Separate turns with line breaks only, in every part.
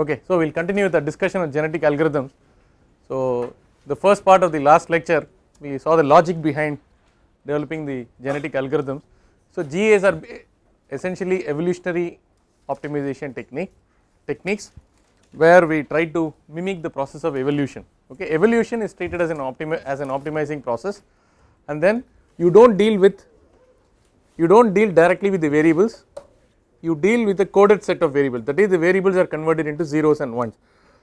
Okay, so we will continue with the discussion of genetic algorithms. So the first part of the last lecture we saw the logic behind developing the genetic algorithms. So GAs are essentially evolutionary optimization technique techniques where we try to mimic the process of evolution. Okay, evolution is treated as an as an optimizing process, and then you don't deal with you don't deal directly with the variables you deal with a coded set of variables that is the variables are converted into zeros and ones.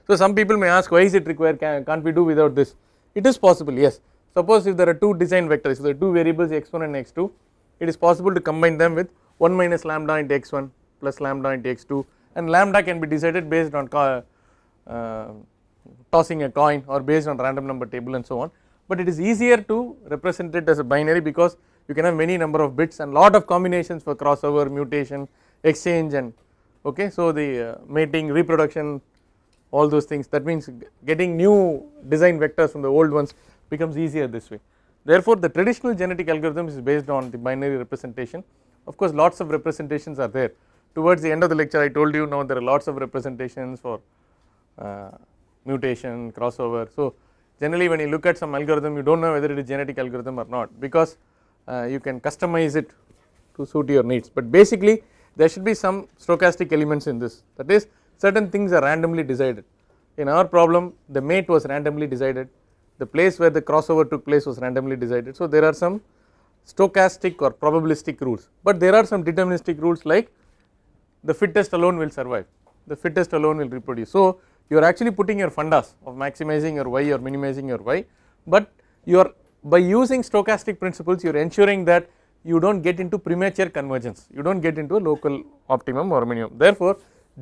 So some people may ask why is it required can, not we do without this it is possible yes suppose if there are two design vectors so there are two variables x1 and x2 it is possible to combine them with 1 minus lambda into x1 plus lambda into x2 and lambda can be decided based on uh, tossing a coin or based on random number table and so on but it is easier to represent it as a binary because you can have many number of bits and lot of combinations for crossover mutation exchange and okay. So, the uh, mating reproduction all those things that means getting new design vectors from the old ones becomes easier this way. Therefore, the traditional genetic algorithm is based on the binary representation of course lots of representations are there towards the end of the lecture I told you now there are lots of representations for uh, mutation crossover. So, generally when you look at some algorithm you do not know whether it is genetic algorithm or not because uh, you can customize it to suit your needs but basically there should be some stochastic elements in this that is certain things are randomly decided. In our problem the mate was randomly decided, the place where the crossover took place was randomly decided. So, there are some stochastic or probabilistic rules, but there are some deterministic rules like the fittest alone will survive, the fittest alone will reproduce. So, you are actually putting your fundas of maximizing your y or minimizing your y, but you are by using stochastic principles you are ensuring that you do not get into premature convergence, you do not get into a local optimum or minimum. Therefore,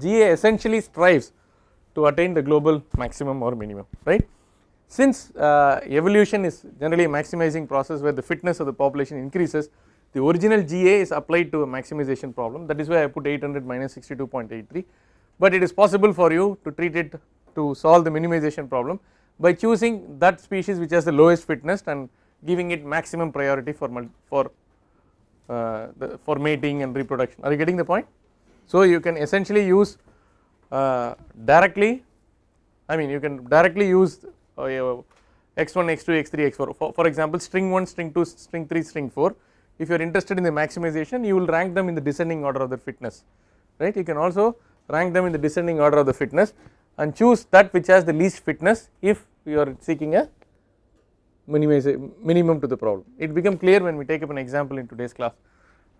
GA essentially strives to attain the global maximum or minimum, right. Since uh, evolution is generally a maximizing process where the fitness of the population increases, the original GA is applied to a maximization problem that is why I put 800 minus 62.83, but it is possible for you to treat it to solve the minimization problem by choosing that species which has the lowest fitness and giving it maximum priority for, for uh, the for mating and reproduction are you getting the point. So you can essentially use uh, directly I mean you can directly use x1, x2, x3, x4 for, for example string 1, string 2, string 3, string 4 if you are interested in the maximization you will rank them in the descending order of the fitness right you can also rank them in the descending order of the fitness and choose that which has the least fitness if you are seeking a minimize minimum to the problem. It become clear when we take up an example in today's class,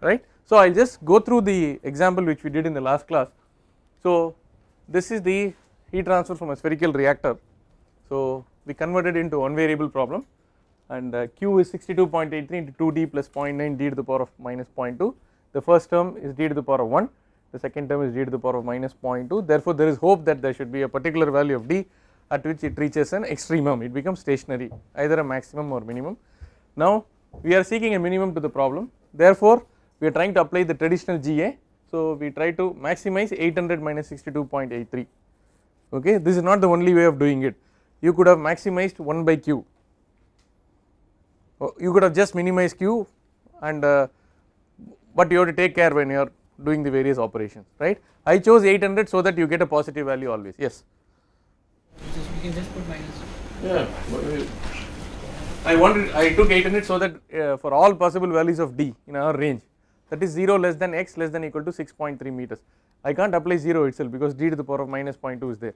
right? So I'll just go through the example which we did in the last class. So this is the heat transfer from a spherical reactor. So we converted into one variable problem, and uh, Q is 62.83 into 2D plus 0.9 D to the power of minus 0.2. The first term is D to the power of 1. The second term is D to the power of minus 0.2. Therefore there is hope that there should be a particular value of D at which it reaches an extremum it becomes stationary either a maximum or minimum. Now we are seeking a minimum to the problem therefore we are trying to apply the traditional GA so we try to maximize 800 minus 62.83 okay this is not the only way of doing it you could have maximized 1 by q oh, you could have just minimized q and uh, but you have to take care when you are doing the various operations right. I chose 800 so that you get a positive value always yes can just put
Yeah.
I wanted, I took 8 in it so that uh, for all possible values of d in our range that is 0 less than x less than equal to 6.3 meters. I can't apply 0 itself because d to the power of minus 0.2 is there.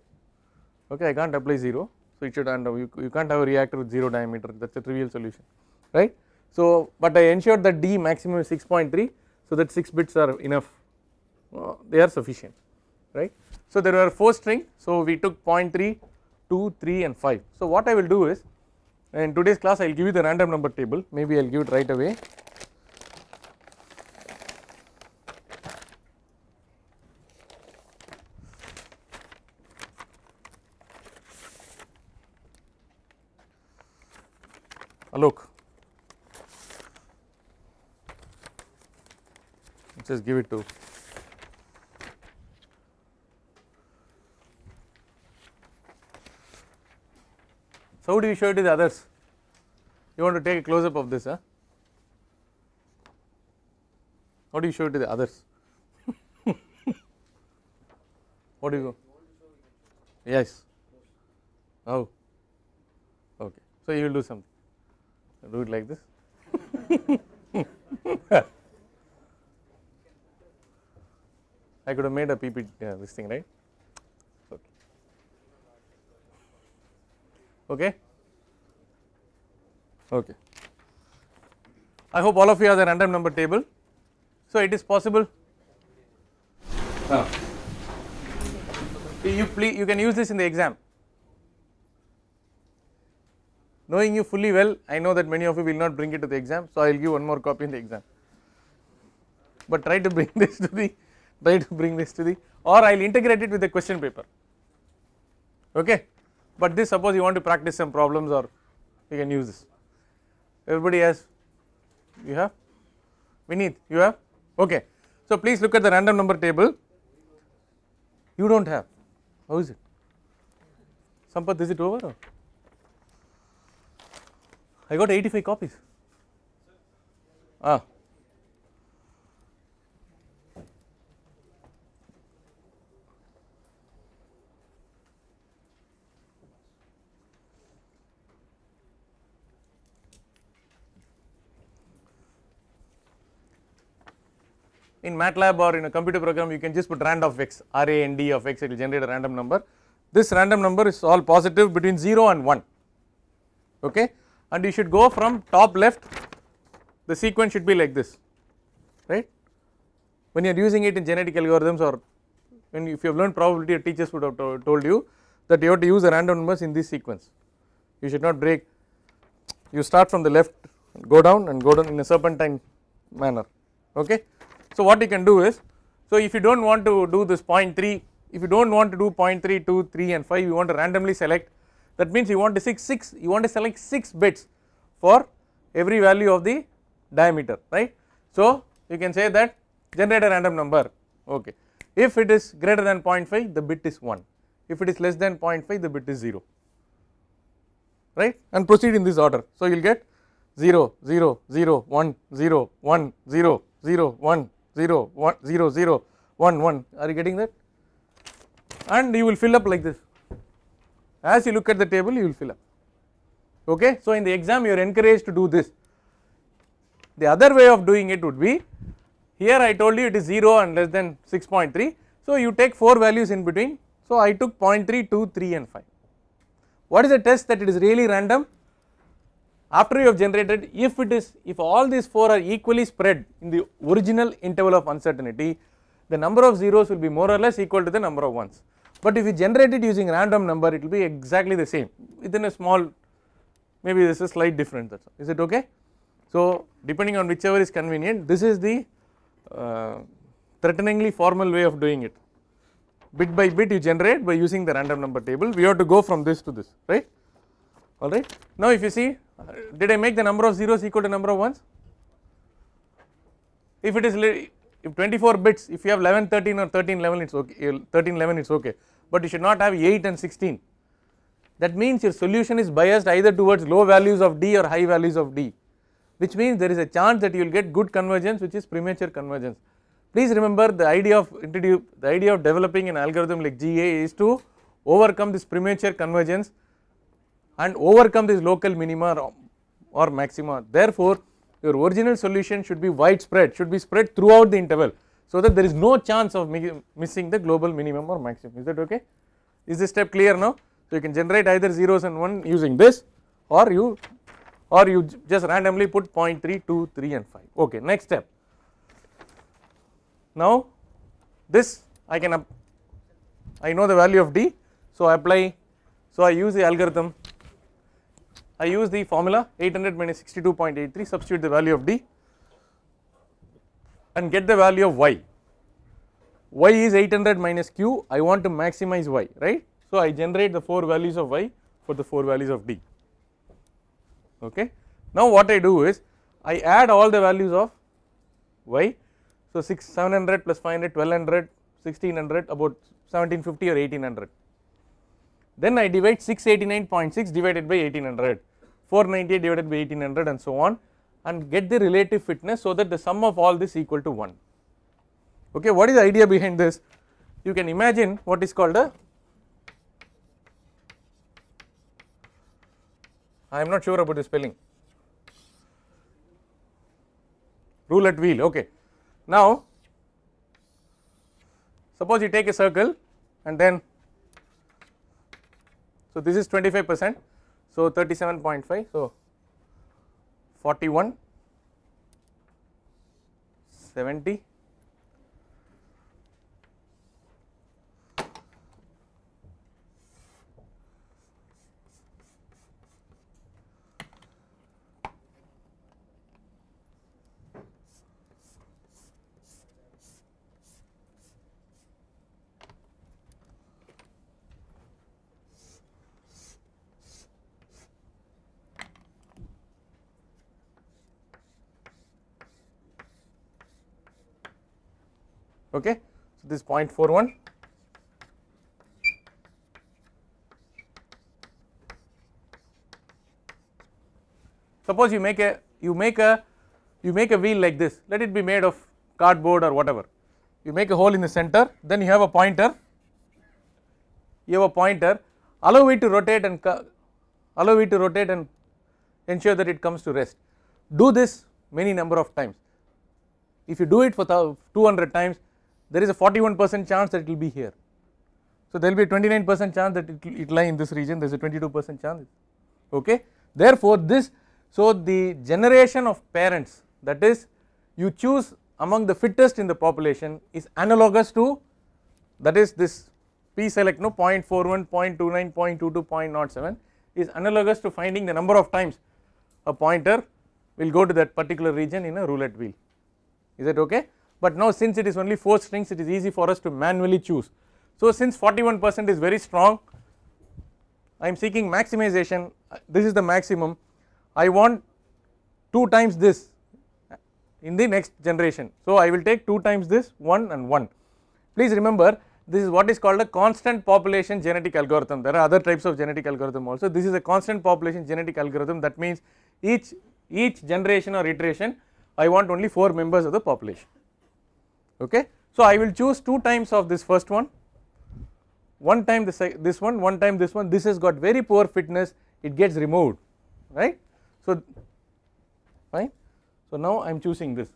Okay, I can't apply 0. So it should end up, you, you can't have a reactor with 0 diameter that is a trivial solution right. So but I ensured that d maximum is 6.3 so that 6 bits are enough well, uh, they are sufficient right. So there were 4 string so we took 0.3 2, 3 and 5. So, what I will do is in today's class I will give you the random number table maybe I will give it right away. Look, just give it to how do you show it to the others? You want to take a close up of this, huh? How do you show it to the others? what do you go? Yes. Oh. Okay. So you will do something. Do it like this. I could have made a PPT, uh, this thing, right? okay okay i hope all of you have the random number table so it is possible uh, you please you can use this in the exam knowing you fully well i know that many of you will not bring it to the exam so i will give one more copy in the exam but try to bring this to the try to bring this to the or i will integrate it with the question paper okay but this suppose you want to practice some problems or you can use this. Everybody has, you have, Vineet, you have, okay. So please look at the random number table, you do not have, how is it? Sampath is it over or? I got 85 copies, ah in MATLAB or in a computer program you can just put rand of x, r a n d of x, it will generate a random number. This random number is all positive between 0 and 1, okay. And you should go from top left, the sequence should be like this, right. When you are using it in genetic algorithms or when if you have learned probability, your teachers would have told you that you have to use the random numbers in this sequence. You should not break, you start from the left, go down and go down in a serpentine manner, okay. So, what you can do is, so if you do not want to do this 0.3, if you do not want to do 0.3, 2, 3 and 5 you want to randomly select that means you want to 6, 6 you want to select 6 bits for every value of the diameter right. So, you can say that generate a random number okay if it is greater than 0.5 the bit is 1 if it is less than 0.5 the bit is 0 right and proceed in this order. So, you will get 0 0 0 1 0 1 0 0 1 0 1 0 0 1 1 are you getting that and you will fill up like this as you look at the table you will fill up okay. So in the exam you are encouraged to do this the other way of doing it would be here I told you it is 0 and less than 6.3 so you take 4 values in between so I took 0 0.3 2 3 and 5 what is the test that it is really random after you have generated if it is if all these 4 are equally spread in the original interval of uncertainty the number of zeros will be more or less equal to the number of ones. But if you generate it using random number it will be exactly the same within a small maybe this is slight difference that is it okay. So depending on whichever is convenient this is the uh, threateningly formal way of doing it bit by bit you generate by using the random number table we have to go from this to this right all right. Now if you see did I make the number of zeros equal to number of ones? If it is if 24 bits, if you have 11, 13 or 13, 11 it is okay, eh, 13, 11 it is okay, but you should not have 8 and 16. That means your solution is biased either towards low values of D or high values of D, which means there is a chance that you will get good convergence which is premature convergence. Please remember the idea of the idea of developing an algorithm like GA is to overcome this premature convergence and overcome this local minima or maxima. Therefore, your original solution should be widespread, should be spread throughout the interval so that there is no chance of missing the global minimum or maximum. Is that okay? Is this step clear now? So, you can generate either zeros and 1 using this or you or you just randomly put 0 0.3, 2, 3 and 5. Okay, next step. Now, this I can, I know the value of D. So, I apply, so I use the algorithm I use the formula 800 minus 62.83 substitute the value of D and get the value of Y. Y is 800 minus Q I want to maximize Y right. So, I generate the 4 values of Y for the 4 values of D okay. Now, what I do is I add all the values of Y. So, 6 700 plus 500 1200 1600 about 1750 or 1800 then I divide 689.6 divided by 1800 490 divided by 1800 and so on and get the relative fitness so that the sum of all this equal to 1. Okay, what is the idea behind this? You can imagine what is called a I am not sure about the spelling. Roulette wheel, okay. Now, suppose you take a circle and then, so this is 25 percent so 37.5 so 41 70 okay. So, this 0.41 suppose you make a you make a you make a wheel like this let it be made of cardboard or whatever you make a hole in the center then you have a pointer you have a pointer allow it to rotate and allow it to rotate and ensure that it comes to rest do this many number of times if you do it for 200 times there is a 41 percent chance that it will be here. So, there will be a 29 percent chance that it will lie in this region, there is a 22 percent chance, okay. Therefore, this, so the generation of parents that is you choose among the fittest in the population is analogous to that is this P select no 0 0.41, 0.29, 0.22, 0.07 is analogous to finding the number of times a pointer will go to that particular region in a roulette wheel, is that okay but now since it is only 4 strings it is easy for us to manually choose. So since 41 percent is very strong I am seeking maximization this is the maximum I want 2 times this in the next generation. So I will take 2 times this 1 and 1 please remember this is what is called a constant population genetic algorithm there are other types of genetic algorithm also this is a constant population genetic algorithm that means each each generation or iteration I want only 4 members of the population okay. So I will choose 2 times of this first one, one time this, this one, one time this one, this has got very poor fitness, it gets removed, right. So, right? So now I am choosing this,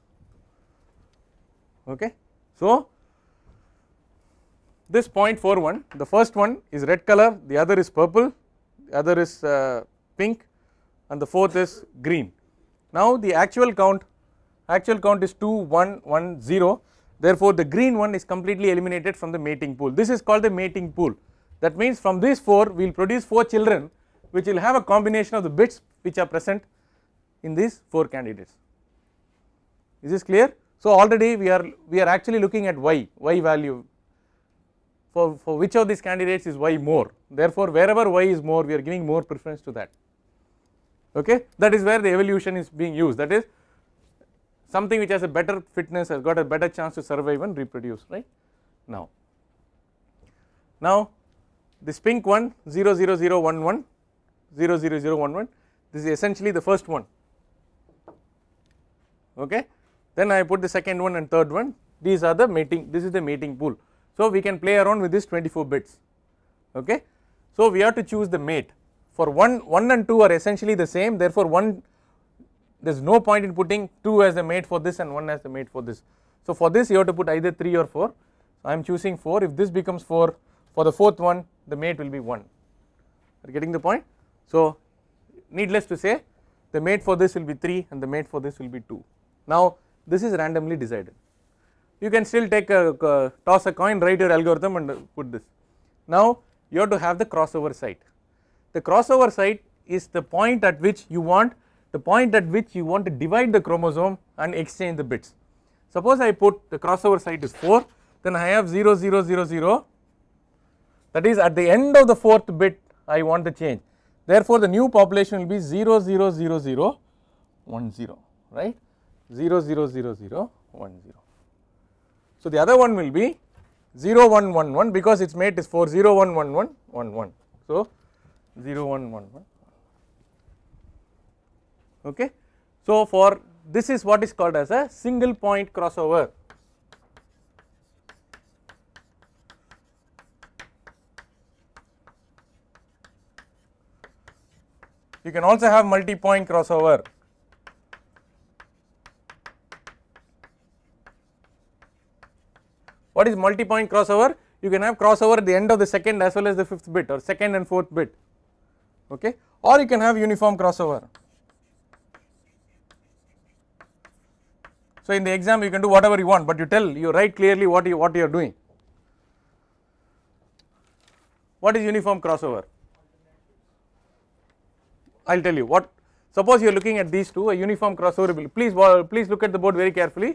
okay. So this 0.41, the first one is red color, the other is purple, the other is uh, pink and the fourth is green. Now the actual count, actual count is 2110 Therefore, the green one is completely eliminated from the mating pool. This is called the mating pool. That means from these 4 we will produce 4 children which will have a combination of the bits which are present in these 4 candidates. Is this clear? So, already we are we are actually looking at y, y value for, for which of these candidates is y more. Therefore, wherever y is more we are giving more preference to that. Okay? That is where the evolution is being used that is something which has a better fitness has got a better chance to survive and reproduce right now. Now this pink one 00011 00011 this is essentially the first one okay then I put the second one and third one these are the mating this is the mating pool. So we can play around with this 24 bits okay. So we have to choose the mate for 1 1 and 2 are essentially the same therefore 1 there is no point in putting 2 as the mate for this and 1 as the mate for this. So for this you have to put either 3 or 4, I am choosing 4 if this becomes 4 for the fourth one the mate will be 1, are getting the point? So needless to say the mate for this will be 3 and the mate for this will be 2. Now this is randomly decided, you can still take a, a toss a coin write your algorithm and put this. Now you have to have the crossover site, the crossover site is the point at which you want the point at which you want to divide the chromosome and exchange the bits. Suppose I put the crossover site is 4 then I have 0 0 0 0 that is at the end of the fourth bit I want the change therefore the new population will be 0 0 0 0 1 0 right 0 0 0 0 1 0. So the other one will be 0 1 1 1 because its mate is 4 0 1 1 1 1 1 so 0 1 1 1 okay. So, for this is what is called as a single point crossover. You can also have multi point crossover. What is multi point crossover? You can have crossover at the end of the second as well as the fifth bit or second and fourth bit okay or you can have uniform crossover. So, in the exam you can do whatever you want, but you tell you write clearly what you what you are doing. What is uniform crossover? I will tell you what suppose you are looking at these two a uniform crossover will please please look at the board very carefully.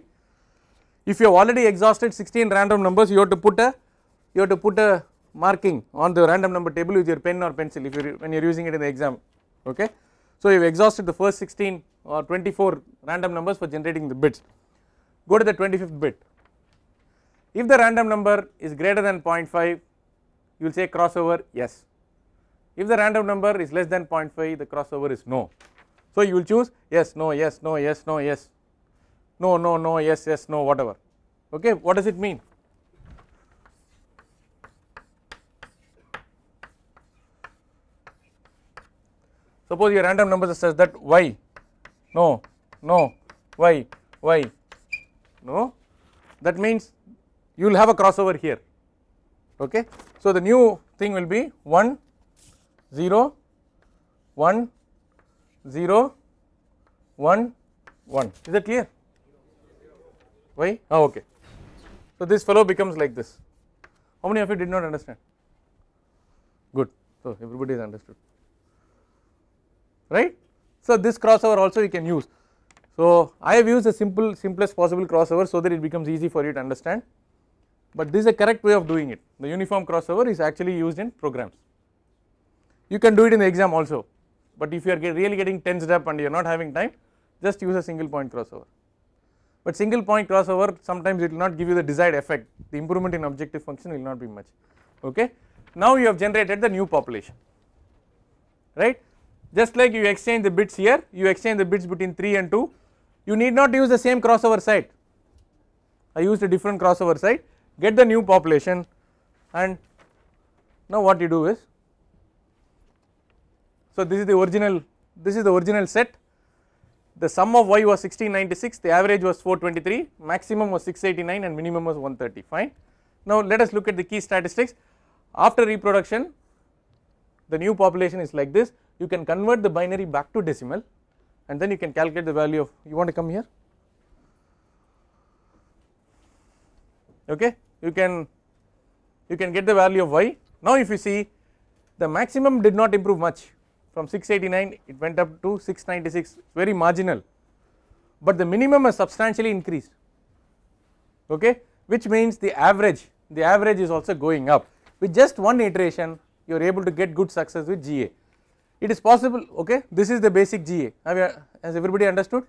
If you have already exhausted 16 random numbers you have to put a you have to put a marking on the random number table with your pen or pencil if you when you are using it in the exam okay. So, you have exhausted the first 16 or 24 random numbers for generating the bits go to the 25th bit. If the random number is greater than 0.5, you will say crossover yes. If the random number is less than 0.5, the crossover is no. So you will choose yes, no, yes, no, yes, no, yes, no, no, no, yes, yes, no, whatever. Okay, what does it mean? Suppose your random numbers are such that y, no, no, y, y, no that means you will have a crossover here okay. So the new thing will be 1 0 1 0 1 1 is that clear why oh, okay. So this fellow becomes like this how many of you did not understand good so everybody is understood right. So this crossover also you can use so, I have used the simple simplest possible crossover so that it becomes easy for you to understand but this is a correct way of doing it the uniform crossover is actually used in programs. You can do it in the exam also but if you are get really getting tensed up and you are not having time just use a single point crossover. But single point crossover sometimes it will not give you the desired effect the improvement in objective function will not be much okay. Now you have generated the new population right just like you exchange the bits here you exchange the bits between 3 and 2 you need not use the same crossover site. I used a different crossover site, get the new population and now what you do is, so this is the original, this is the original set, the sum of y was 1696, the average was 423, maximum was 689 and minimum was 130 fine. Now let us look at the key statistics, after reproduction the new population is like this, you can convert the binary back to decimal and then you can calculate the value of you want to come here okay you can you can get the value of y now if you see the maximum did not improve much from 689 it went up to 696 very marginal but the minimum has substantially increased okay which means the average the average is also going up with just one iteration you are able to get good success with GA it is possible okay this is the basic GA has everybody understood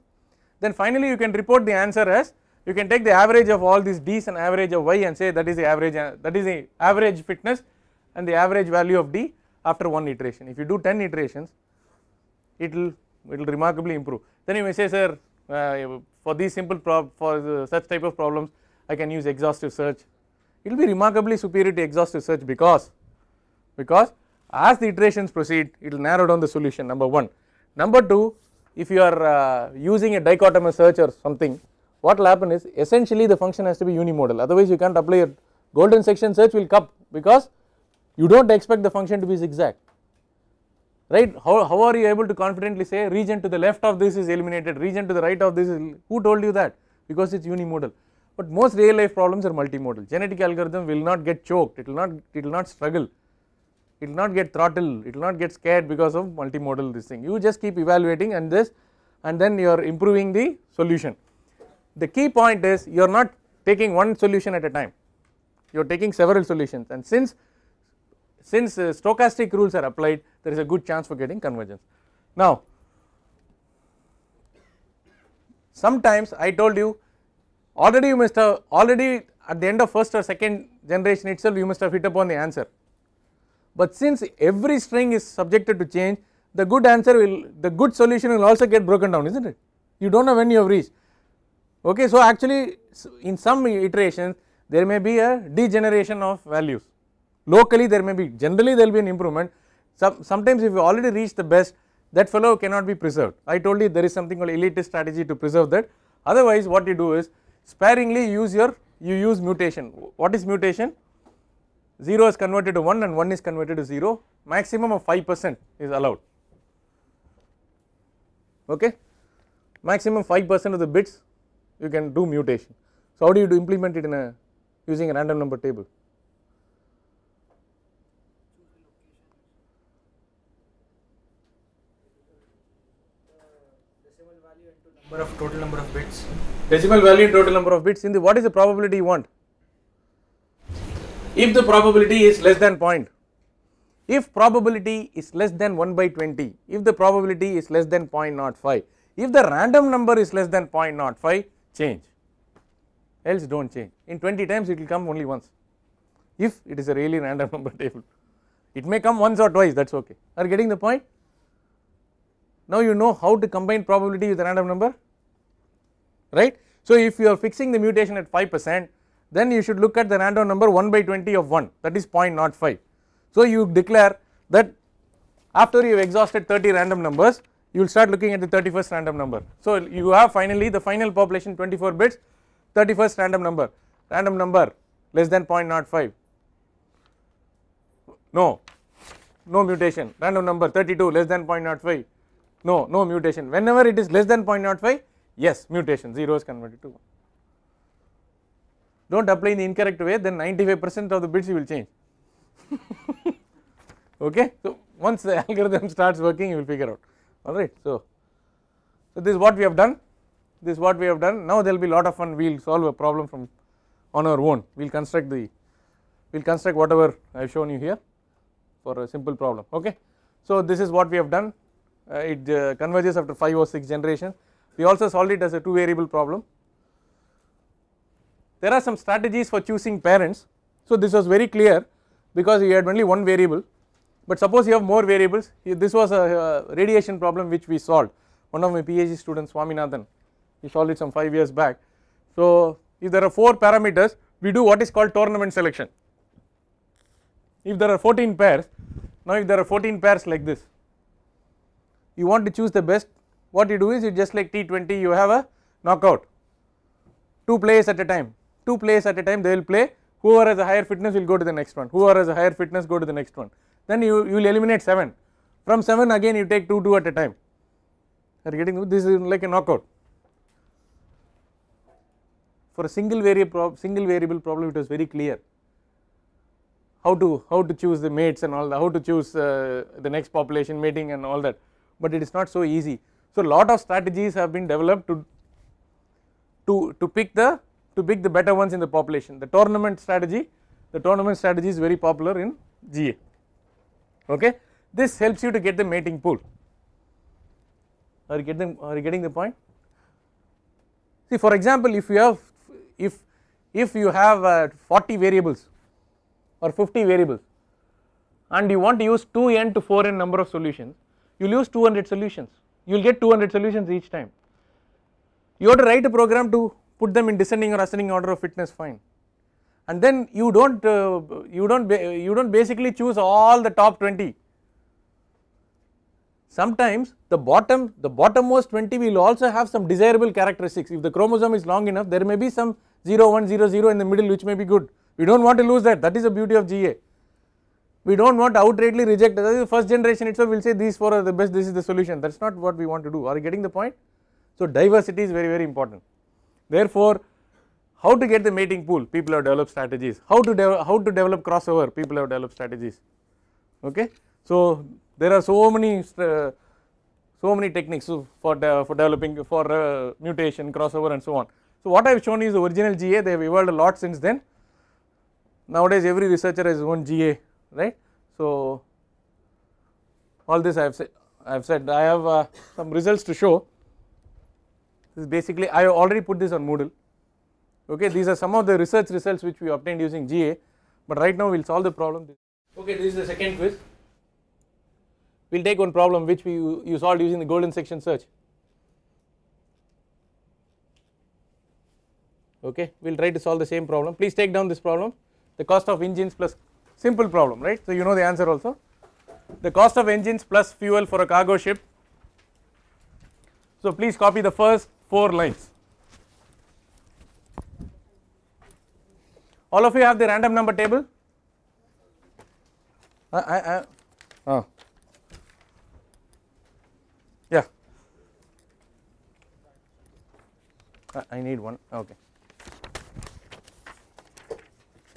then finally you can report the answer as you can take the average of all these d's and average of y and say that is the average uh, that is the average fitness and the average value of d after one iteration if you do 10 iterations it will it will remarkably improve then you may say sir uh, for these simple prob for the, uh, such type of problems I can use exhaustive search it will be remarkably superior to exhaustive search because because as the iterations proceed, it will narrow down the solution number 1. Number 2, if you are uh, using a dichotomous search or something, what will happen is essentially the function has to be unimodal, otherwise you can't apply a golden section search will cup because you do not expect the function to be zigzag right how, how are you able to confidently say region to the left of this is eliminated region to the right of this is who told you that because it is unimodal but most real life problems are multimodal genetic algorithm will not get choked it will not it will not struggle it will not get throttled, it will not get scared because of multimodal this thing. You just keep evaluating and this and then you are improving the solution. The key point is you are not taking one solution at a time, you are taking several solutions and since since uh, stochastic rules are applied there is a good chance for getting convergence. Now sometimes I told you already you must have already at the end of first or second generation itself you must have hit upon the answer but since every string is subjected to change, the good answer will, the good solution will also get broken down, isn't it? You do not know when you have reached. Okay, so actually in some iterations there may be a degeneration of values. Locally there may be, generally there will be an improvement. Some, sometimes if you already reach the best, that fellow cannot be preserved. I told you there is something called elitist strategy to preserve that. Otherwise, what you do is sparingly use your you use mutation. What is mutation? 0 is converted to 1 and 1 is converted to 0 maximum of 5 percent is allowed okay maximum 5 percent of the bits you can do mutation. So, how do you do implement it in a using a random number table? Number of total number of bits. Decimal value and total number of bits in the what is the probability you want? if the probability is less than point, if probability is less than 1 by 20, if the probability is less than 0.05, if the random number is less than 0.05, change, else do not change. In 20 times, it will come only once, if it is a really random number table. It may come once or twice, that is okay. Are you getting the point? Now, you know how to combine probability with a random number, right. So, if you are fixing the mutation at 5 percent, then you should look at the random number 1 by 20 of 1 that is 0.05. So, you declare that after you have exhausted 30 random numbers you will start looking at the 31st random number. So, you have finally the final population 24 bits 31st random number random number less than 0.05 no no mutation random number 32 less than 0.05 no no mutation whenever it is less than 0.05 yes mutation 0 is converted to 1 do not apply in the incorrect way then 95 percent of the bits you will change okay. So once the algorithm starts working you will figure out alright. So, so this is what we have done this is what we have done now there will be lot of fun we will solve a problem from on our own we will construct the we will construct whatever I have shown you here for a simple problem okay. So this is what we have done uh, it uh, converges after 5 or 6 generations we also solved it as a 2 variable problem there are some strategies for choosing parents. So this was very clear because you had only one variable but suppose you have more variables this was a radiation problem which we solved one of my PhD students Swaminathan he solved it some 5 years back. So if there are 4 parameters we do what is called tournament selection if there are 14 pairs now if there are 14 pairs like this you want to choose the best what you do is you just like T20 you have a knockout 2 players at a time two players at a time they will play whoever has a higher fitness will go to the next one whoever has a higher fitness go to the next one then you you will eliminate 7 from 7 again you take 2 2 at a time are getting this is like a knockout for a single variable single variable problem it was very clear how to how to choose the mates and all that how to choose uh, the next population mating and all that but it is not so easy so lot of strategies have been developed to to to pick the to pick the better ones in the population. The tournament strategy, the tournament strategy is very popular in GA. Okay, this helps you to get the mating pool. Are you, are you getting the point? See, for example, if you have if if you have uh, 40 variables or 50 variables, and you want to use 2n to 4n number of solutions, you'll use 200 solutions. You'll get 200 solutions each time. You have to write a program to put them in descending or ascending order of fitness fine and then you do not uh, you do not you do not basically choose all the top 20 sometimes the bottom the bottommost 20 will also have some desirable characteristics if the chromosome is long enough there may be some 0 in the middle which may be good we do not want to lose that that is the beauty of GA we do not want to outrightly reject that is the first generation itself we will say these four are the best this is the solution that is not what we want to do are you getting the point so diversity is very very important Therefore, how to get the mating pool people have developed strategies, how to, how to develop crossover people have developed strategies okay. So, there are so many uh, so many techniques for, de for developing for uh, mutation crossover and so on. So, what I have shown is the original GA they have evolved a lot since then nowadays every researcher has own GA right. So, all this I have said I have said I have uh, some results to show this is basically I already put this on Moodle. Okay, these are some of the research results which we obtained using GA, but right now we'll solve the problem. Okay, this is the second quiz. We'll take one problem which we you solved using the golden section search. Okay, we'll try to solve the same problem. Please take down this problem. The cost of engines plus simple problem, right? So you know the answer also. The cost of engines plus fuel for a cargo ship. So please copy the first 4 lines. All of you have the random number table? I, I, I, oh. Yeah. I, I need one. Okay.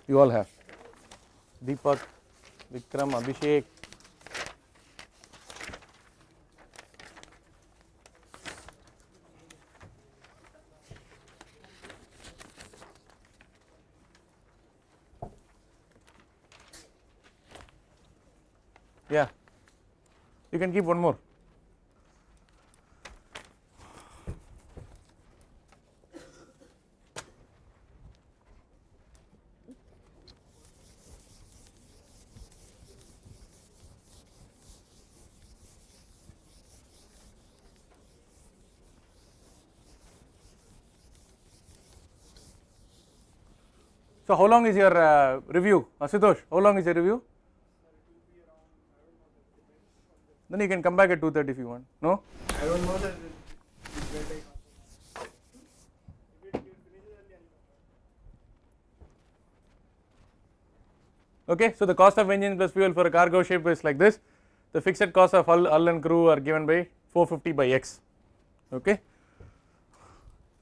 You all have. Deepak, Vikram, Abhishek, you can keep one more. So, how long is your uh, review, Ashutosh? Uh, how long is your review? Then you can come back at 2.30 if you want. No? I don't know that. Okay, so the cost of engine plus fuel for a cargo ship is like this. The fixed cost of hull, hull and crew are given by 450 by x. Okay.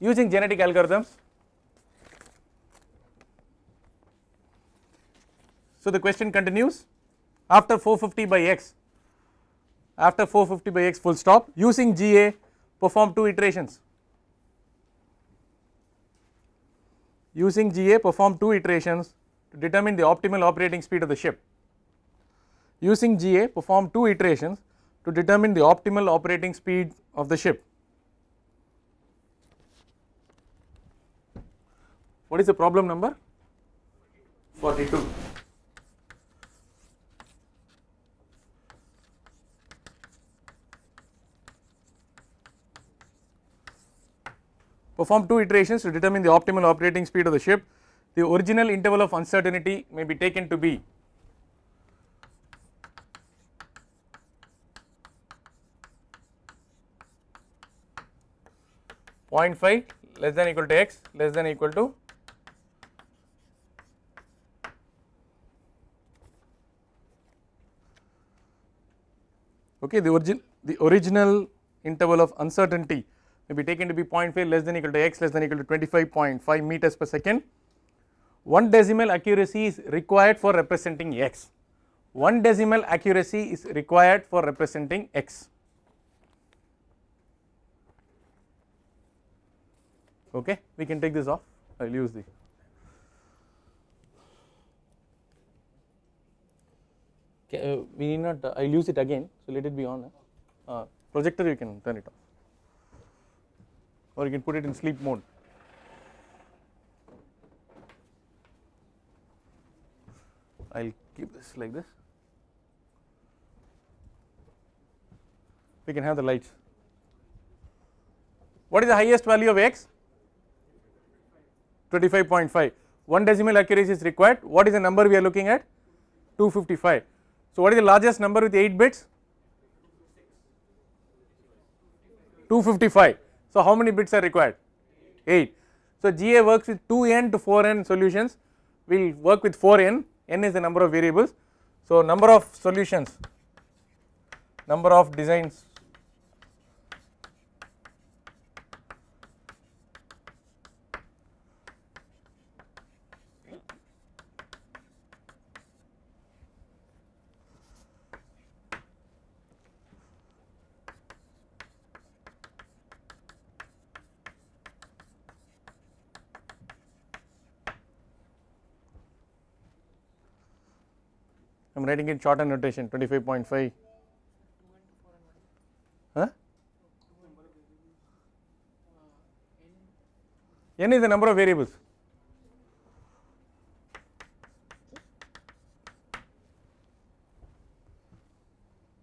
Using genetic algorithms, So, the question continues after 450 by x after 450 by x full stop using GA perform 2 iterations. Using GA perform 2 iterations to determine the optimal operating speed of the ship. Using GA perform 2 iterations to determine the optimal operating speed of the ship. What is the problem number? 42. perform two iterations to determine the optimal operating speed of the ship. The original interval of uncertainty may be taken to be Point 0.5 less than equal to x less than equal to okay the origin the original interval of uncertainty to be taken to be 0.5 less than equal to x less than equal to 25.5 meters per second. 1 decimal accuracy is required for representing x. 1 decimal accuracy is required for representing x. Okay, we can take this off. I will use the uh, we need not I uh, will use it again. So, let it be on uh, uh projector you can turn it off or you can put it in sleep mode. I will keep this like this. We can have the lights. What is the highest value of x? 25.5. 1 decimal accuracy is required. What is the number we are looking at? 255. So, what is the largest number with 8 bits? 255. So, how many bits are required? 8. So, GA works with 2n to 4n solutions, we will work with 4n, n is the number of variables. So, number of solutions, number of designs am writing in shorthand notation 25.5. n is the number of variables.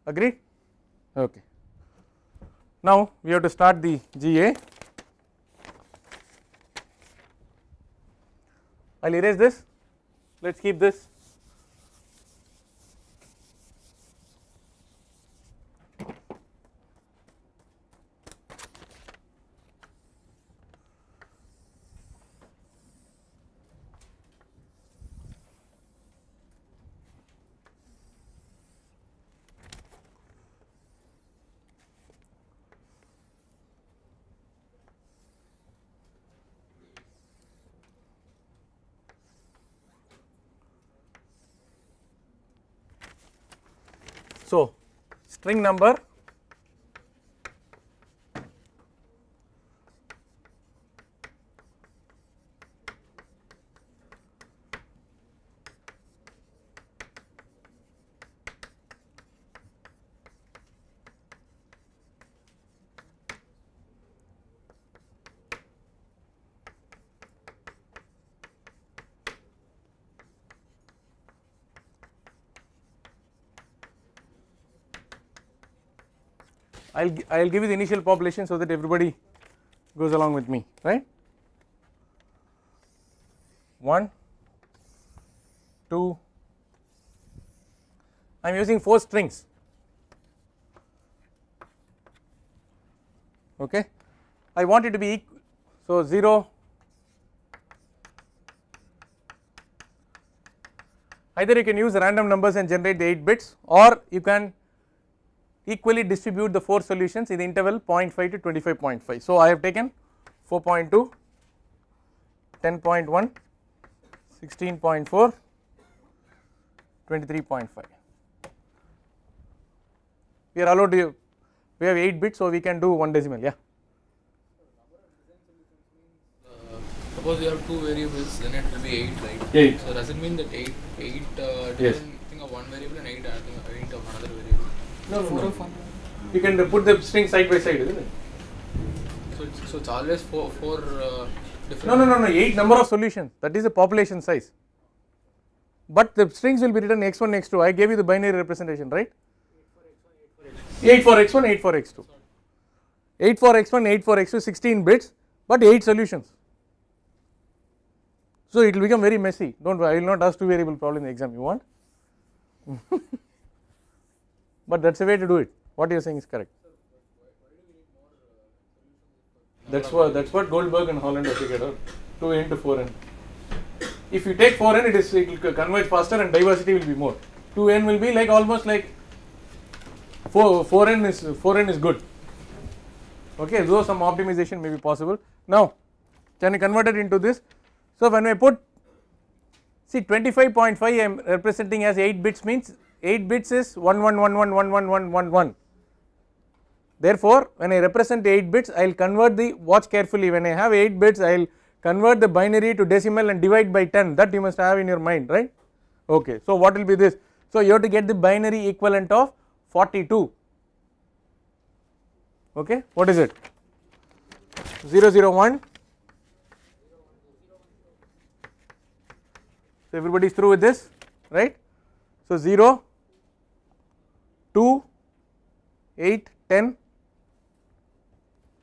Agree? Okay. Now we have to start the GA. I will erase this, let us keep this ring number I'll I'll give you the initial population so that everybody goes along with me, right? One, two. I'm using four strings. Okay, I want it to be equal. So zero. Either you can use random numbers and generate the 8 bits, or you can equally distribute the 4 solutions in the interval 0.5 to 25.5. So, I have taken 4.2, 10.1, 16.4, 23.5. We are allowed to, we have 8 bits, so we can do 1 decimal, yeah. suppose you have two variables, then it will be 8, right? 8. So, does it mean that 8, 8 uh, yes. think of one variable and 8 I uh, think 8 of another variable? No, no, hmm. You can put the string side by side, isn't it? So it's, so it's always four, four uh, different. No, no, no, no. Eight number of solutions. That is the population size. But the strings will be written x1, x2. I gave you the binary representation, right? 8 for x1, 8 for x2. 8 for x1, 8 for x2, 16 bits, but 8 solutions. So it will become very messy. Don't worry, I will not ask two variable problem in the exam. You want? but that is the way to do it. What you are saying is correct. That's what that's what Goldberg and Holland are figured out. 2n to 4n. If you take 4n, it is it will converge faster and diversity will be more. 2n will be like almost like 4 n is 4n is good. Okay, though some optimization may be possible. Now, can I convert it into this? So when I put see 25.5, I am representing as 8 bits means 8 bits is one one one one one one one one. Therefore, when I represent 8 bits, I will convert the watch carefully. When I have 8 bits, I will convert the binary to decimal and divide by 10. That you must have in your mind, right? Okay. So, what will be this? So, you have to get the binary equivalent of 42. Okay. What is it? 001. So, everybody is through with this, right? So, 0 2, 8, 10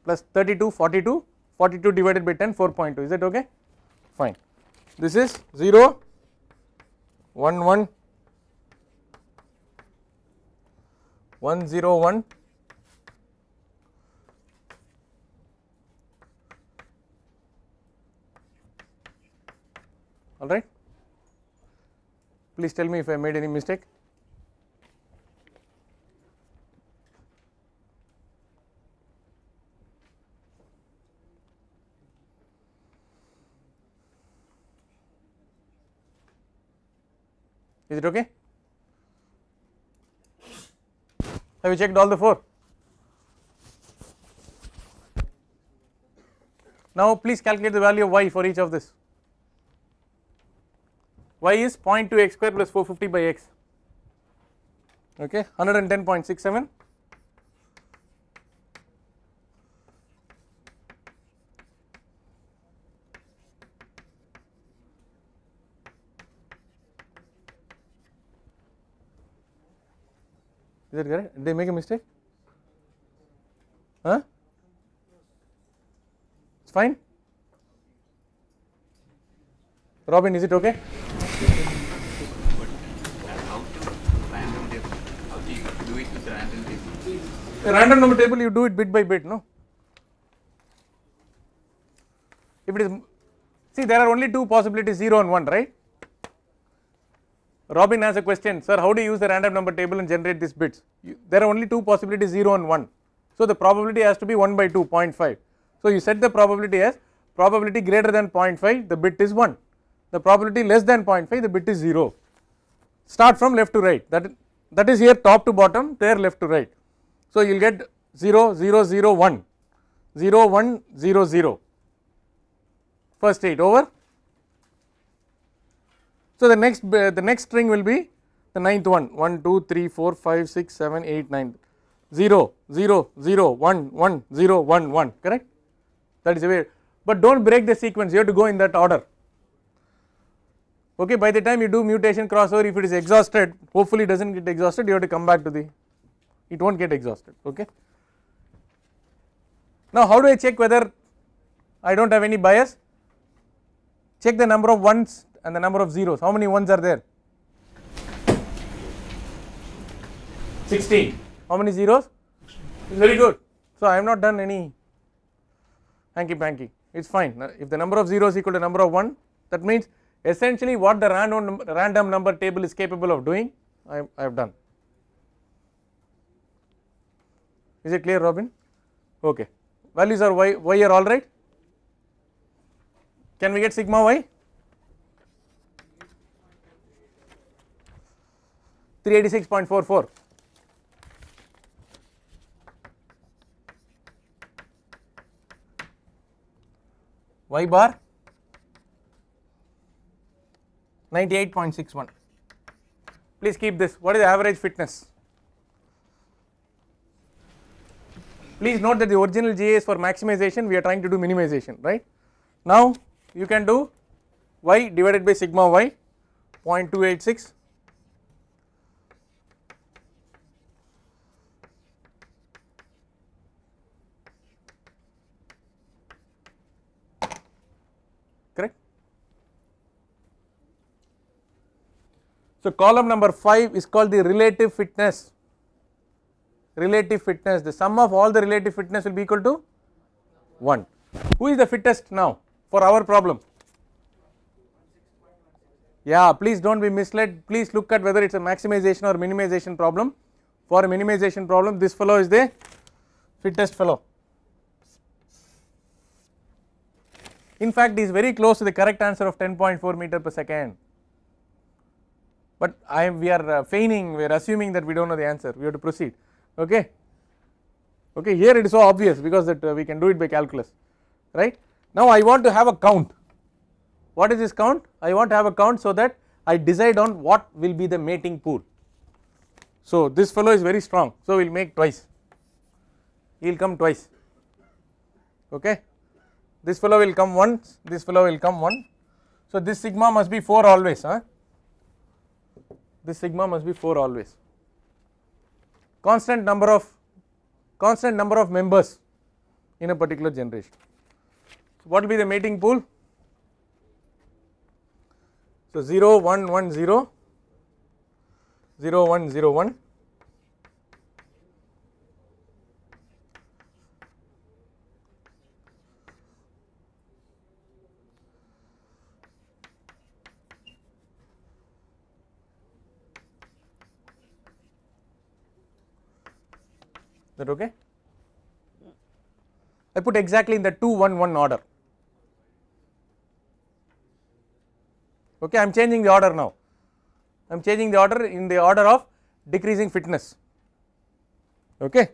plus 32, 42, 42 divided by 10, 4.2. Is it okay? Fine. This is 0, 1, 1, 1, 0, 1, 1 alright. Please tell me if I made any mistake. Is it okay? Have you checked all the four? Now please calculate the value of y for each of this. y is 0.2 x square plus 450 by x okay 110.67 Is that correct? Did they make a mistake? Huh? It's fine. Robin, is it okay? A random number table you do it bit by bit no if it is see there are only two possibilities 0 and 1 right Robin has a question, sir how do you use the random number table and generate these bits? You, there are only two possibilities 0 and 1. So, the probability has to be 1 by 2.5. So, you set the probability as probability greater than 0.5 the bit is 1, the probability less than 0.5 the bit is 0. Start from left to right that, that is here top to bottom there left to right. So, you will get 0 0 0 1 0 1 0 0 first 8 over so, the next uh, the next string will be the ninth one 1 2 3 4 5 6 7 8 9 0 0 0 1 1 0 1 1 correct that is the way but do not break the sequence you have to go in that order okay by the time you do mutation crossover if it is exhausted hopefully it does not get exhausted you have to come back to the it will not get exhausted okay. Now how do I check whether I do not have any bias check the number of ones and the number of zeros. How many ones are there? 16. How many zeros? Very good. So, I have not done any hanky panky, it is fine. If the number of zeros equal to number of 1, that means essentially what the random, random number table is capable of doing, I, I have done. Is it clear, Robin? Okay. Values are y, y are all right. Can we get sigma y? 386.44. Y bar 98.61. Please keep this. What is the average fitness? Please note that the original GA is for maximization, we are trying to do minimization, right. Now you can do y divided by sigma y 0.286 So, column number 5 is called the relative fitness, relative fitness the sum of all the relative fitness will be equal to 1. Who is the fittest now for our problem? Yeah, please do not be misled, please look at whether it is a maximization or minimization problem. For a minimization problem this fellow is the fittest fellow. In fact, he is very close to the correct answer of 10.4 meter per second but I we are uh, feigning we are assuming that we do not know the answer we have to proceed okay. Okay here it is so obvious because that uh, we can do it by calculus right. Now I want to have a count what is this count I want to have a count so that I decide on what will be the mating pool. So this fellow is very strong so we will make twice he will come twice okay this fellow will come once this fellow will come one so this sigma must be 4 always huh? this sigma must be 4 always. Constant number of constant number of members in a particular generation. So, what will be the mating pool? So, 0 1 1 0 0 1 0 1 that okay? I put exactly in the 2 1 1 order. Okay, I am changing the order now. I am changing the order in the order of decreasing fitness. Okay.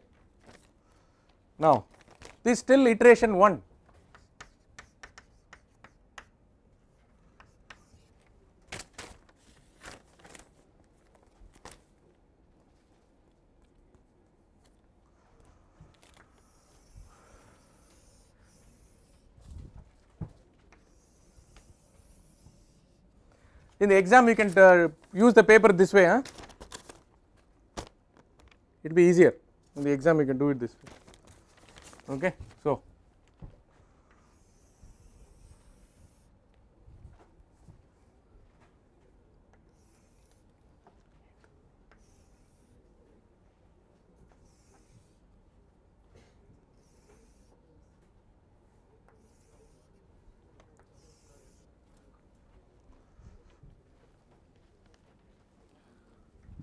Now, this still iteration 1 in the exam you can uh, use the paper this way huh? it will be easier in the exam you can do it this way okay so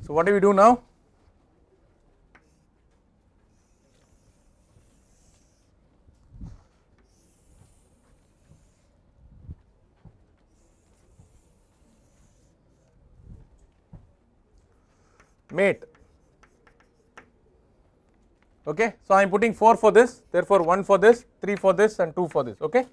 So, what do we do now? mate okay so i am putting 4 for this therefore 1 for this 3 for this and 2 for this okay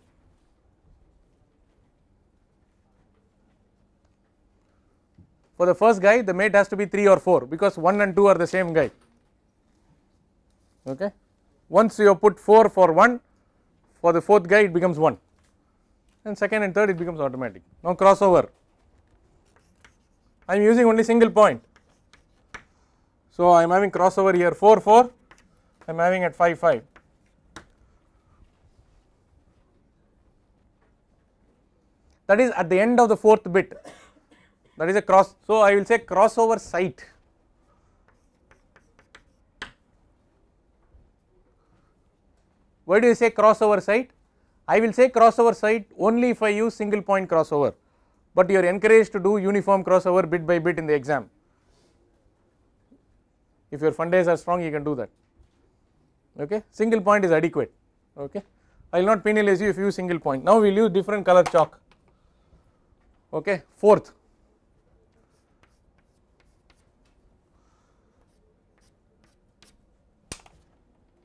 For the first guy the mate has to be 3 or 4 because 1 and 2 are the same guy okay. Once you put 4 for 1 for the fourth guy it becomes 1 and second and third it becomes automatic. Now crossover I am using only single point. So I am having crossover here 4 4 I am having at 5 5. That is at the end of the fourth bit that is a cross. So, I will say crossover site Why do you say crossover site? I will say crossover site only if I use single point crossover, but you are encouraged to do uniform crossover bit by bit in the exam. If your fundays are strong, you can do that. Okay, single point is adequate. Okay, I will not penalize you if you use single point. Now we will use different color chalk. Okay, fourth,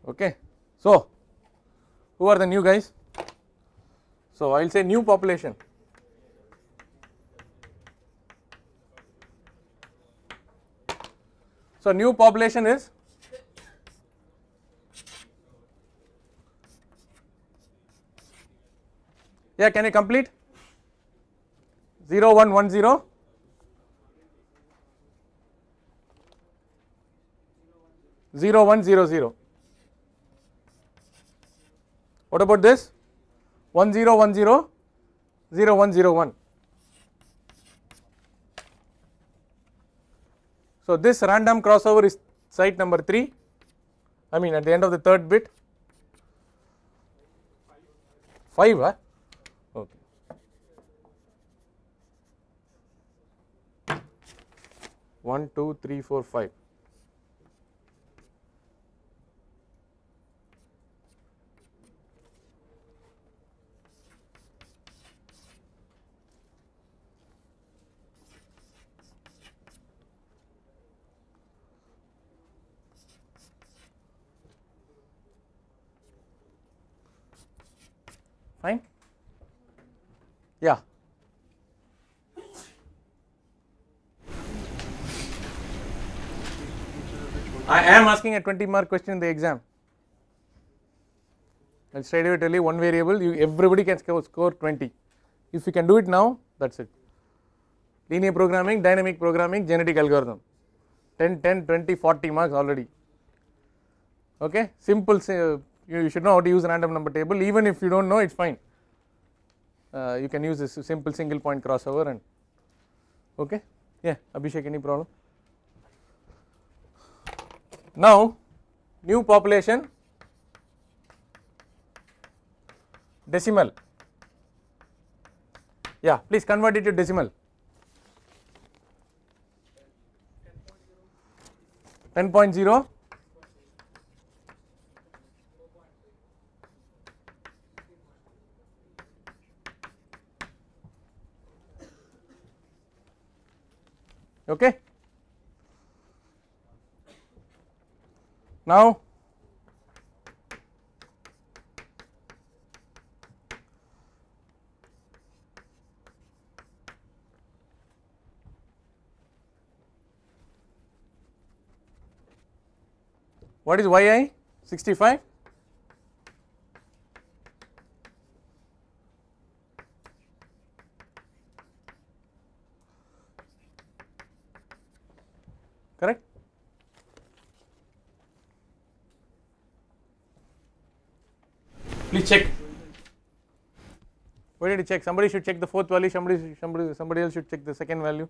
okay. So, who are the new guys? So, I will say new population. So, new population is yeah can you complete 0 0 what about this? 0 1. So, this random crossover is site number 3, I mean at the end of the third bit. 5 huh? okay. One, two, three, four, five. fine yeah I am asking a 20 mark question in the exam. i'll straight away tell you one variable, you everybody can score, score 20. If you can do it now, that's it. Linear programming, dynamic programming, genetic algorithm. 10, 10, 20, 40 marks already. Okay, simple you, should know how to use random number table even if you do not know it is fine. Uh, you can use this simple single point crossover and okay yeah Abhishek any problem. Now new population decimal yeah please convert it to decimal 10.0 okay. Now what is yi 65 check. We need to check. Somebody should check the fourth value. Somebody, somebody, somebody else should check the second value.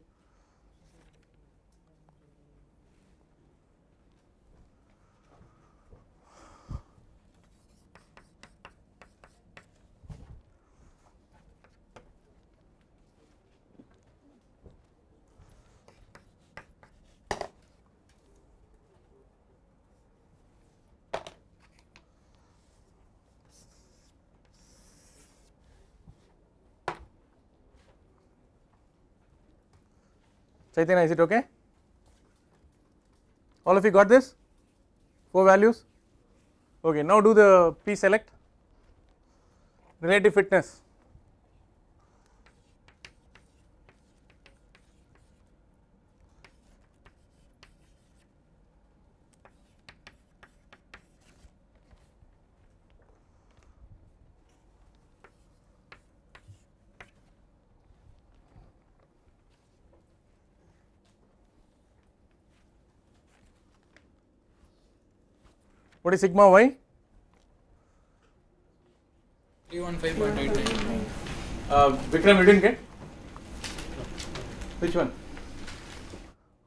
Chaitanya is it okay? All of you got this? 4 values? Okay, now do the P select, relative fitness. What is sigma y? 315.89. Uh, Vikram, you didn't get? Which one?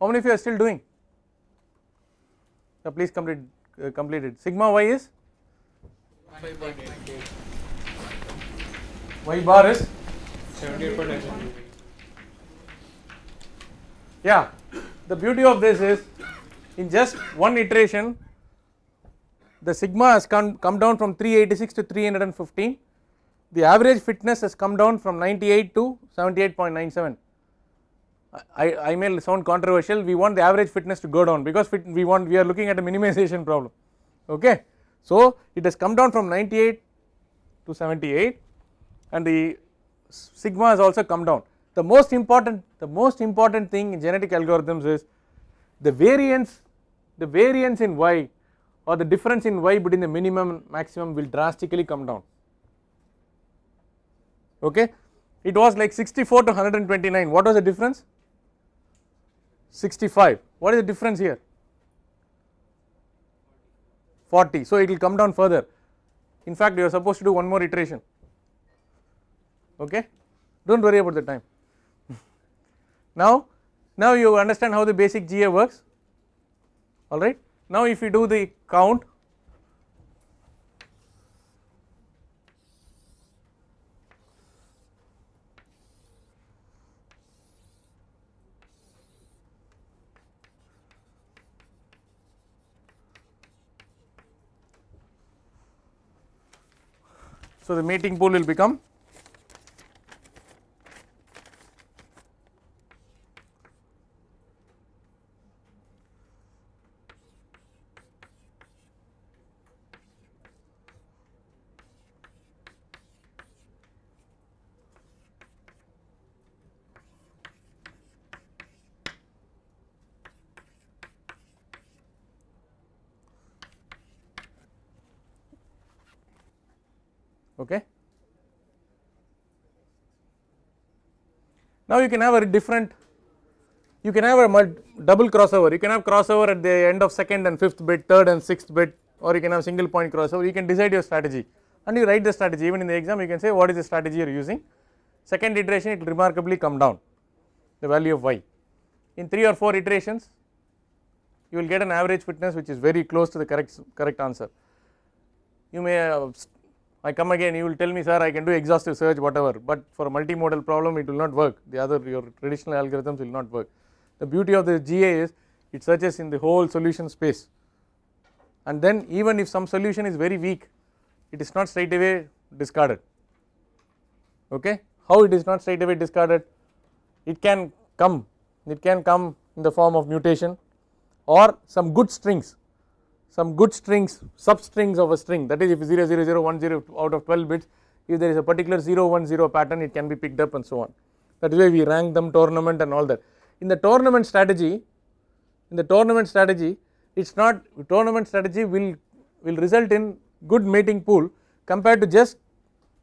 How many of you are still doing? Now please complete uh, complete it. Sigma y is? Y bar is? 78.9. Yeah, the beauty of this is in just one iteration the sigma has come, come down from 386 to 315 the average fitness has come down from 98 to 78.97 I, I may sound controversial we want the average fitness to go down because fit, we want we are looking at a minimization problem okay so it has come down from 98 to 78 and the sigma has also come down the most important the most important thing in genetic algorithms is the variance the variance in y or the difference in y between the minimum and maximum will drastically come down okay it was like 64 to 129 what was the difference 65 what is the difference here 40 so it will come down further in fact you are supposed to do one more iteration okay do not worry about the time now now you understand how the basic GA works alright. Now, if we do the count, So, the mating pool will become Now you can have a different, you can have a double crossover, you can have crossover at the end of second and fifth bit, third and sixth bit or you can have single point crossover, you can decide your strategy and you write the strategy even in the exam you can say what is the strategy you are using. Second iteration it will remarkably come down the value of y. In 3 or 4 iterations you will get an average fitness which is very close to the correct, correct answer. You may I come again, you will tell me, sir, I can do exhaustive search, whatever, but for a multimodal problem, it will not work. The other, your traditional algorithms will not work. The beauty of the GA is it searches in the whole solution space. And then, even if some solution is very weak, it is not straight away discarded. Okay? How it is not straight away discarded? It can come, it can come in the form of mutation or some good strings some good strings substrings of a string that is if 0 0 0 1 0 out of 12 bits if there is a particular 0 1 0 pattern it can be picked up and so on that is why we rank them tournament and all that in the tournament strategy in the tournament strategy it is not tournament strategy will will result in good mating pool compared to just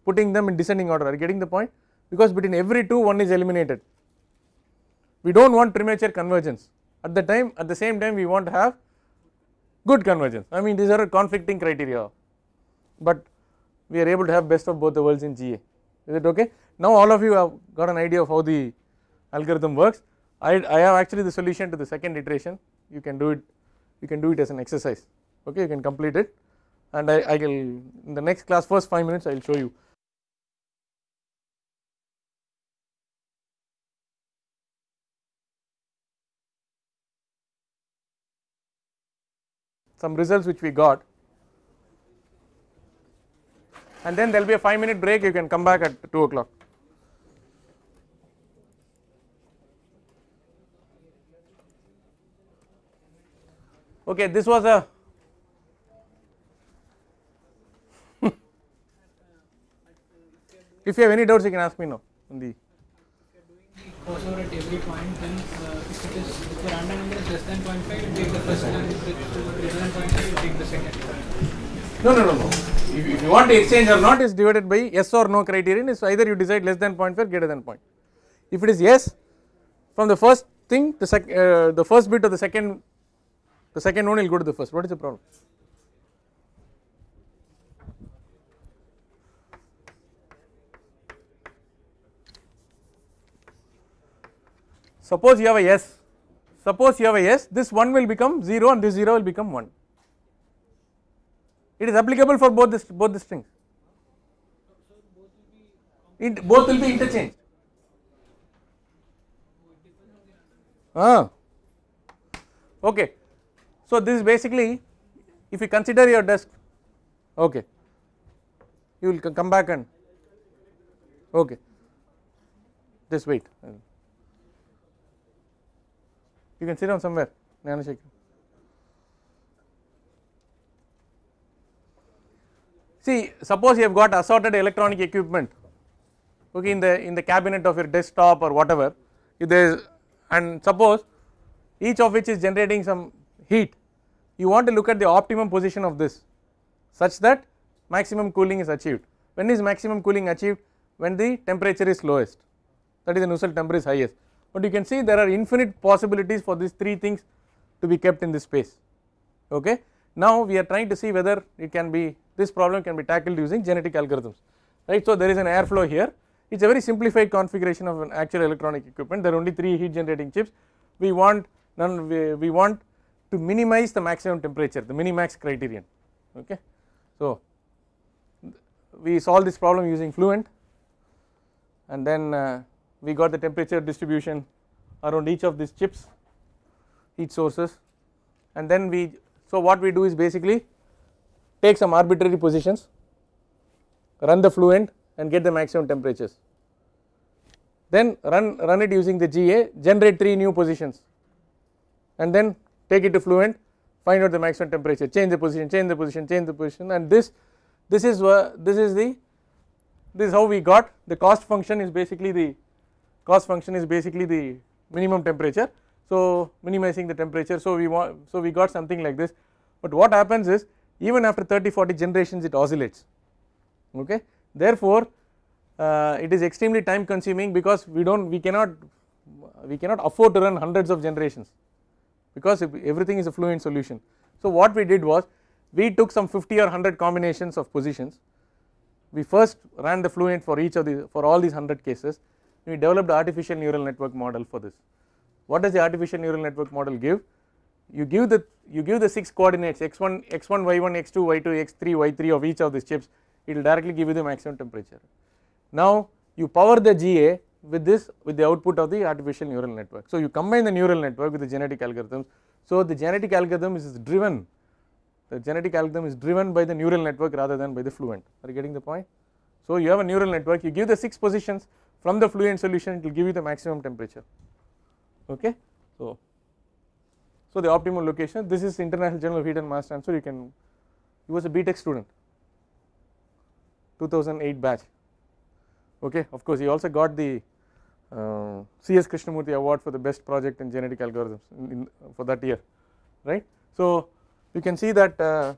putting them in descending order are you getting the point because between every two one is eliminated we do not want premature convergence at the time at the same time we want to have good convergence. I mean these are conflicting criteria, but we are able to have best of both the worlds in GA. Is it okay? Now all of you have got an idea of how the algorithm works. I, I have actually the solution to the second iteration. You can do it. You can do it as an exercise. Okay, you can complete it, and I, I will in the next class first five minutes I will show you some results which we got and then there will be a 5 minute break you can come back at 2 o'clock. Okay, this was a if you have any doubts you can ask me now on the. If you are doing the at every point then it is if the random number is less than 0.5, you take the first and if it is less than 0.5, you take the second. No, no, no, no. If, if you want to exchange or not is divided by yes or no criterion is either you decide less than 0.5 or greater than 0.5. If it is yes, from the first thing the sec, uh, the first bit of the second the second one will go to the first. What is the problem? Suppose you have a S, suppose you have a S, this 1 will become 0 and this 0 will become 1. It is applicable for both the, both the strings. It, both will be interchanged. Ah. Okay. So, this is basically if you consider your desk, okay, you will come back and okay. This wait. You can sit down somewhere, Nyanashekar. See, suppose you have got assorted electronic equipment okay, in the in the cabinet of your desktop or whatever, if there is, and suppose each of which is generating some heat, you want to look at the optimum position of this such that maximum cooling is achieved. When is maximum cooling achieved? When the temperature is lowest, that is the Nusselt temperature is highest but you can see there are infinite possibilities for these three things to be kept in this space okay. Now we are trying to see whether it can be this problem can be tackled using genetic algorithms right. So there is an airflow here it is a very simplified configuration of an actual electronic equipment there are only 3 heat generating chips we want none we, we want to minimize the maximum temperature the minimax criterion okay. So we solve this problem using fluent and then uh, we got the temperature distribution around each of these chips heat sources and then we so what we do is basically take some arbitrary positions run the fluent and get the maximum temperatures then run run it using the GA generate 3 new positions and then take it to fluent find out the maximum temperature change the position change the position change the position and this this is uh, this is the this is how we got the cost function is basically the cost function is basically the minimum temperature. So minimizing the temperature so we want so we got something like this but what happens is even after 30 40 generations it oscillates okay therefore uh, it is extremely time consuming because we do not we cannot we cannot afford to run hundreds of generations because everything is a fluent solution. So what we did was we took some 50 or 100 combinations of positions we first ran the fluent for each of the for all these 100 cases we developed artificial neural network model for this. What does the artificial neural network model give? You give the you give the 6 coordinates x1, x1, y1, x2, y2, x3, y3 of each of these chips, it will directly give you the maximum temperature. Now you power the GA with this with the output of the artificial neural network. So you combine the neural network with the genetic algorithms. So the genetic algorithm is driven, the genetic algorithm is driven by the neural network rather than by the fluent. Are you getting the point? So you have a neural network, you give the 6 positions from the fluent solution it will give you the maximum temperature okay so so the optimal location this is international general heat and mass transfer you can he was a btech student 2008 batch okay of course he also got the uh, cs krishnamurti award for the best project in genetic algorithms in, in, for that year right so you can see that uh,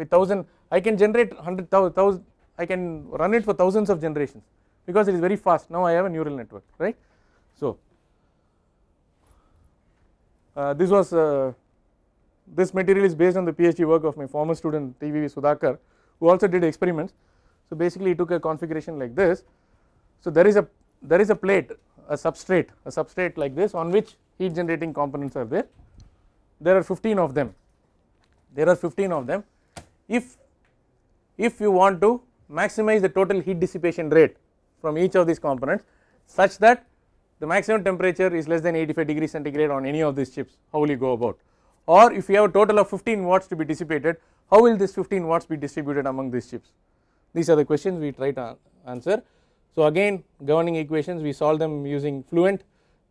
with 1000 i can generate 100000 i can run it for thousands of generations because it is very fast now I have a neural network right. So uh, this was uh, this material is based on the PhD work of my former student TVV Sudhakar who also did experiments. So basically he took a configuration like this. So there is a there is a plate a substrate a substrate like this on which heat generating components are there. There are 15 of them there are 15 of them if if you want to maximize the total heat dissipation rate from each of these components such that the maximum temperature is less than 85 degrees centigrade on any of these chips how will you go about or if you have a total of 15 watts to be dissipated how will this 15 watts be distributed among these chips these are the questions we try to answer so again governing equations we solve them using fluent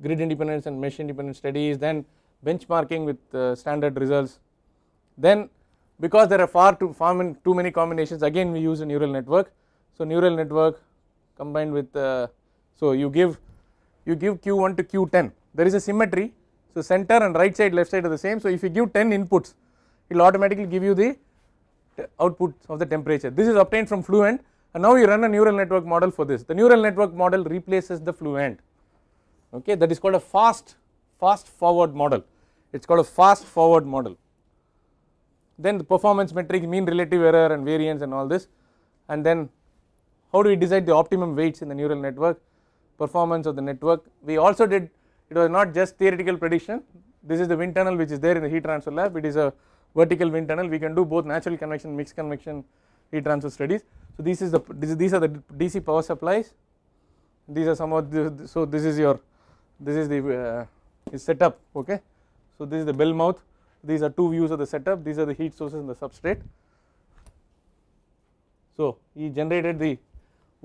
grid independence and mesh independent studies then benchmarking with uh, standard results then because there are far too, far too many combinations again we use a neural network so neural network combined with uh, so you give you give q1 to q10 there is a symmetry so center and right side left side are the same so if you give 10 inputs it will automatically give you the output of the temperature this is obtained from fluent and now you run a neural network model for this the neural network model replaces the fluent okay that is called a fast fast forward model it's called a fast forward model then the performance metric mean relative error and variance and all this and then how do we decide the optimum weights in the neural network performance of the network? We also did it was not just theoretical prediction. This is the wind tunnel which is there in the heat transfer lab. It is a vertical wind tunnel. We can do both natural convection, mixed convection heat transfer studies. So this is the this, these are the DC power supplies. These are some of the, so this is your this is the uh, is setup okay. So this is the bell mouth. These are two views of the setup. These are the heat sources in the substrate. So he generated the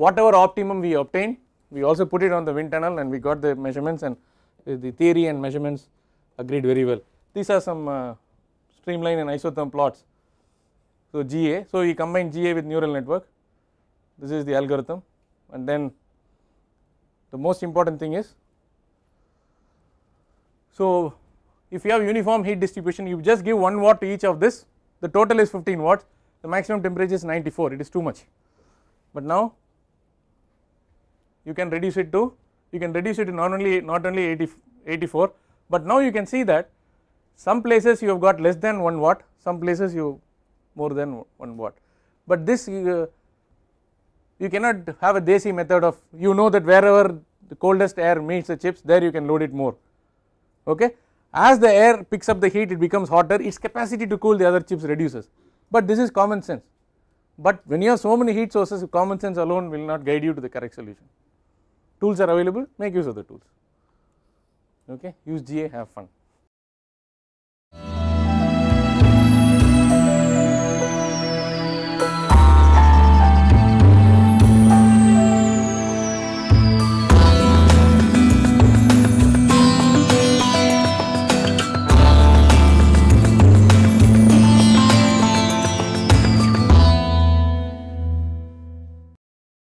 whatever optimum we obtained we also put it on the wind tunnel and we got the measurements and the theory and measurements agreed very well. These are some uh, streamline and isotherm plots. So, GA, so we combine GA with neural network, this is the algorithm and then the most important thing is. So, if you have uniform heat distribution you just give 1 watt to each of this the total is 15 watts the maximum temperature is 94 it is too much. But now you can reduce it to you can reduce it to not only not only 80, 84 but now you can see that some places you have got less than 1 watt some places you more than 1 watt but this uh, you cannot have a desi method of you know that wherever the coldest air meets the chips there you can load it more okay as the air picks up the heat it becomes hotter its capacity to cool the other chips reduces but this is common sense but when you have so many heat sources common sense alone will not guide you to the correct solution tools are available make use of the tools okay use GA have fun.